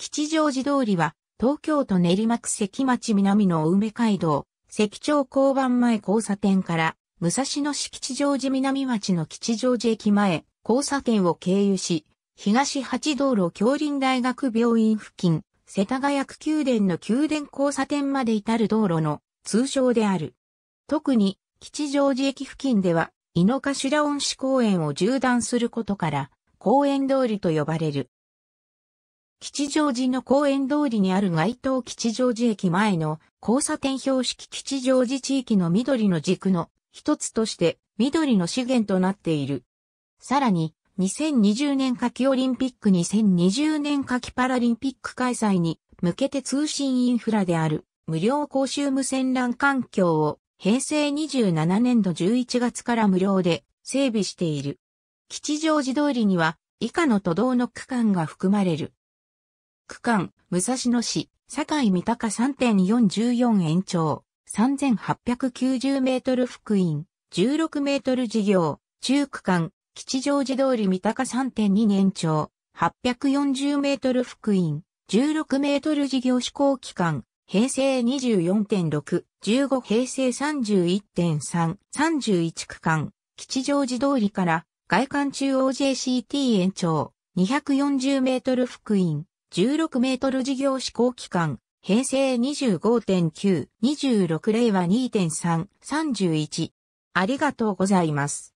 吉祥寺通りは、東京都練馬区関町南の梅街道、関町交番前交差点から、武蔵野市吉祥寺南町の吉祥寺駅前、交差点を経由し、東八道路京林大学病院付近、世田谷区宮殿の宮殿交差点まで至る道路の通称である。特に、吉祥寺駅付近では、井の頭恩師公園を縦断することから、公園通りと呼ばれる。吉祥寺の公園通りにある街頭吉祥寺駅前の交差点標識吉祥寺地域の緑の軸の一つとして緑の資源となっている。さらに、2020年夏季オリンピック2020年夏季パラリンピック開催に向けて通信インフラである無料公衆無線欄環境を平成27年度11月から無料で整備している。吉祥寺通りには以下の都道の区間が含まれる。区間、武蔵野市、境三鷹3.414延長、3890メートル福音、16メートル事業、中区間、吉祥寺通り三鷹3.2延長、840メートル福音、16メートル事業施行期間、平成24.6、15平成31.3、31区間、吉祥寺通りから、外観中央 JCT 延長、240メートル福音、16メートル事業施行期間、平成25.9、26令和2.3、31。ありがとうございます。